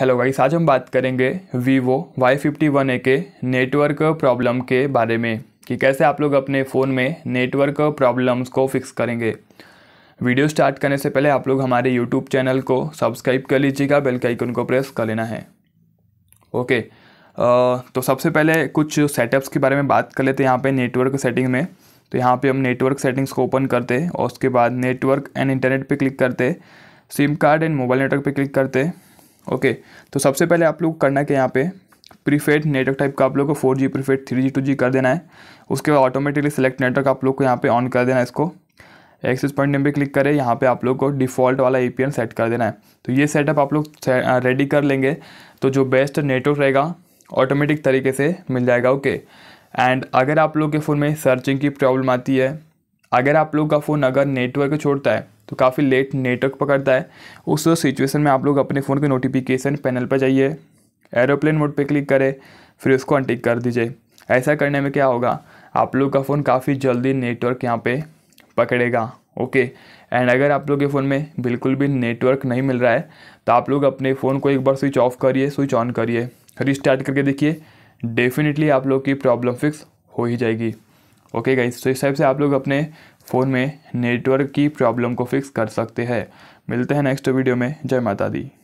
hello guys आज हम बात करेंगे Vivo Y fifty one A के नेटवर्क प्रॉब्लम के बारे में कि कैसे आप लोग अपने फ़ोन में नेटवर्क प्रॉब्लम्स को फिक्स करेंगे वीडियो स्टार्ट करने से पहले आप लोग हमारे यूट्यूब चैनल को सब्सक्राइब कर लीजिएगा बेल के आइकन को प्रेस कर लेना है ओके आ, तो सबसे पहले कुछ सेटअप्स के बारे में बात कर लेते हैं यहाँ पर नेटवर्क सेटिंग में तो यहाँ पर हम नेटवर्क सेटिंग्स को ओपन करते और उसके बाद नेटवर्क एंड इंटरनेट पर क्लिक करते SIM card and mobile network पर क्लिक करते ओके तो सबसे पहले आप लोग करना के यहाँ पे प्रीफेड नेटवर्क टाइप का आप लोग को four G preferred three G two G कर देना है उसके बाद ऑटोमेटिकली सेलेक्ट नेटवर्क आप लोग को यहाँ पे ऑन कर देना है इसको एक्सेस पॉइंट नेम पे क्लिक करें यहाँ पे आप लोग को डिफ़ॉल्ट वाला एपीएन सेट कर देना है तो ये सेटअप आप लोग रेडी कर लेंगे तो जो बेस्ट नेटवर्क रहेगा ऑटोमेटिक तरीके से मिल जाएगा ओके एंड अगर आप लोग के फ़ोन में सर्चिंग की प्रॉब्लम आती है अगर आप लोग का फ़ोन अगर नेटवर्क छोड़ता है तो काफ़ी लेट नेटवर्क पकड़ता है उस सिचुएशन में आप लोग अपने फ़ोन के नोटिफिकेशन पैनल पर जाइए एरोप्लेन मोड पर क्लिक करें फिर उसको अनटिक कर दीजिए ऐसा करने में क्या होगा आप लोग का फ़ोन काफ़ी जल्दी नेटवर्क यहाँ पर पकड़ेगा ओके एंड अगर आप लोग के फ़ोन में बिल्कुल भी नेटवर्क नहीं मिल रहा है तो आप लोग अपने फ़ोन को एक बार स्विच ऑफ करिए स्विच ऑन करिए रिस्टार्ट करके देखिए डेफिनेटली आप लोग की प्रॉब्लम फिक्स हो ही जाएगी ओके गाइज तो इस टाइप से आप लोग अपने फ़ोन में नेटवर्क की प्रॉब्लम को फिक्स कर सकते हैं मिलते हैं नेक्स्ट वीडियो में जय माता दी